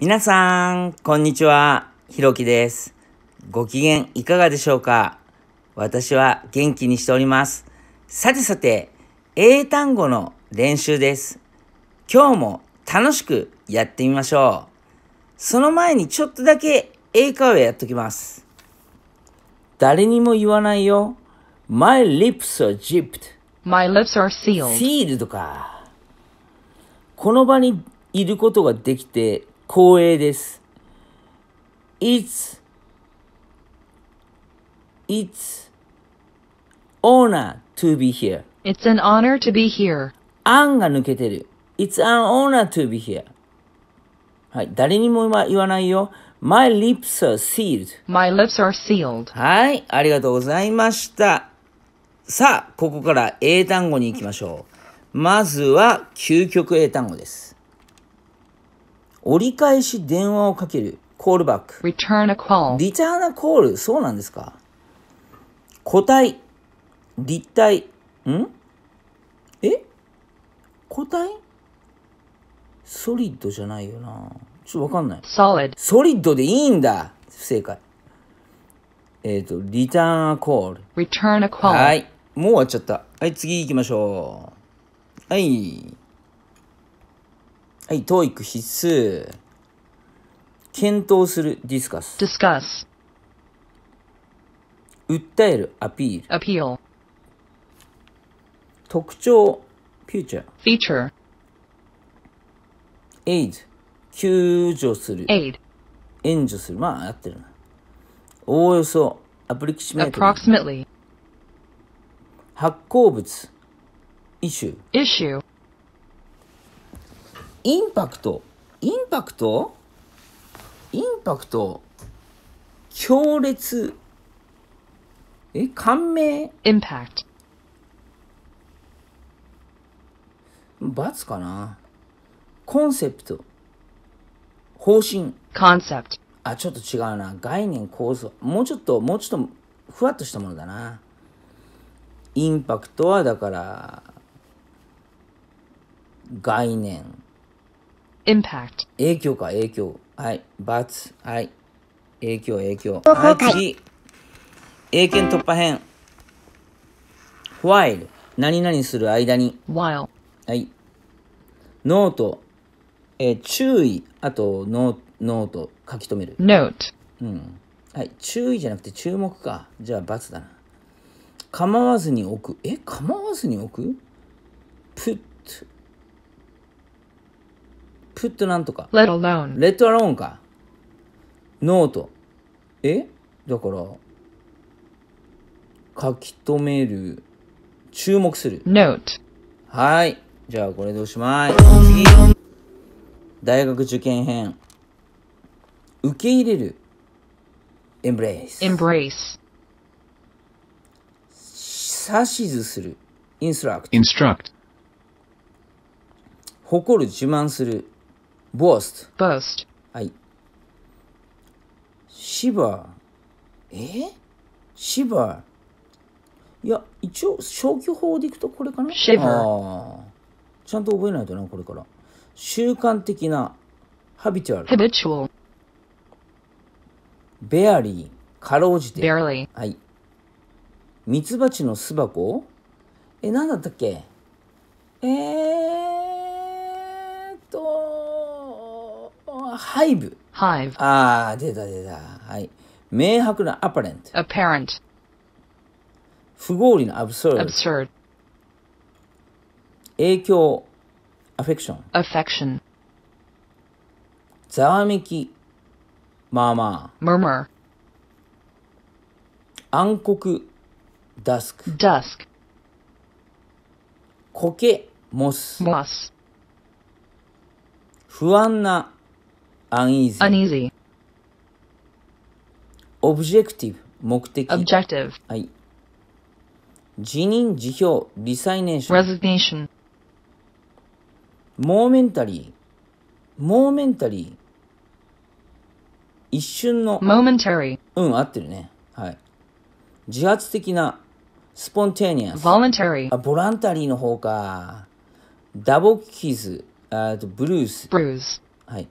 皆さん、こんにちは。ひろきです。ご機嫌いかがでしょうか私は元気にしております。さてさて、英単語の練習です。今日も楽しくやってみましょう。その前にちょっとだけ英会話やっときます。誰にも言わないよ。My lips are zipped. My lips are sealed. シールドか。この場にいることができて光栄です。It's, it's honor to be here. It's an honor to be here. あんが抜けてる。It's an honor to be here. はい。誰にも今言わないよ。My lips are sealed.My lips are sealed. はい。ありがとうございました。さあ、ここから英単語に行きましょう。まずは究極英単語です。折り返し電話をかける。コールバック。リターンアコール。リターンアコール。そうなんですか。個体。立体。んえ個体ソリッドじゃないよな。ちょっとわかんない。Solid. ソリッドでいいんだ。不正解。えっ、ー、と、リターンアコール。return a c コール。はい。もう終わっちゃった。はい、次行きましょう。はい。はい、統 o 必須。検討する、discuss。discuss。訴える、a p p e appeal l a。特徴、future。feature。aid。救助する。aid。援助する。まあ、合ってるな。おおよそ、アプリキシメート。approximately。発行物、issue。issue。インパクトインパクトインパクト強烈え感銘インパクト罰かなコンセプト方針コンセプトあちょっと違うな概念構造もうちょっともうちょっとふわっとしたものだなインパクトはだから概念 impact 影響か影響はいバツ。はい影響影響はい次英検突破編 while 何々する間に while はいノート、えー、注意あとノノート書き留める note うんはい注意じゃなくて注目かじゃあツだな構わずに置くえ構わずに置く put put なんとか。let alone。let alone か。ノート。えだから、書き留める。注目する。note。はい。じゃあ、これでおしまい。大学受験編。受け入れる。embrace。embrace。指図する。instruct。instruct。誇る自慢する burst, burst. はい。shiver, えー、shiver. いや、一応、消去法でいくとこれかな ?shiver。ちゃんと覚えないとな、これから。習慣的な、habitual。habitual。barely、かろうじて。barely。はい。ミツバチの巣箱え、なんだったっけえー、ハイブ。ハイブ。ああ、出た出た。はい。明白なアパレント。アパレント。不合理なアブサード。アブサード。影響。アフェクション。アフェクション。ざわめき。まあまあ。マーマー。u r 暗黒。ダスク。ダスク。苔。モス。モス。不安な。uneasy, uneasy. objective 目的 objective はい辞任辞表 resignation resignation モーメンタリーモーメンタリー一瞬の momentary うん合ってるねはい自発的な spontaneous voluntary あボランタリーの方かダボキズあとブルースブルースはい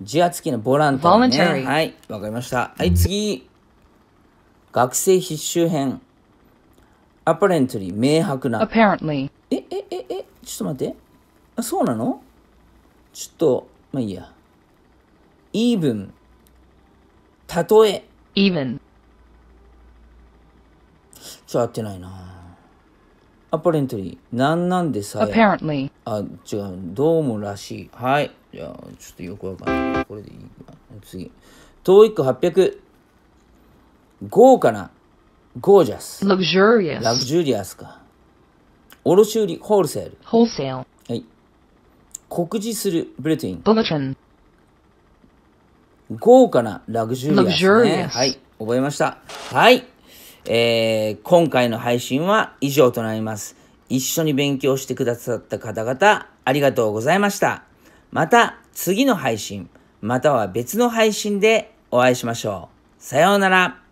自発期のボランティア、ね、はい、わかりました。はい、次。学生必修編。apparently 明白な。apparently え、え、え、え、ちょっと待って。あ、そうなのちょっと、まあいいや。even たとえ even ちょ、合ってないな。apparently なんなんでさえ。apparently あ、違う。どうもらしい。はい。いやちょっとよくわかんない。これでいいな。次。TOEIC800。豪華な。ゴージャス。ラグジュリアス。ラグジュリアスか。卸売ホールセール。ホールセール。はい。告示するブレティン。ブレティン。豪華なラグジュリアス、ね、はい。覚えました。はい。えー、今回の配信は以上となります。一緒に勉強してくださった方々、ありがとうございました。また次の配信、または別の配信でお会いしましょう。さようなら。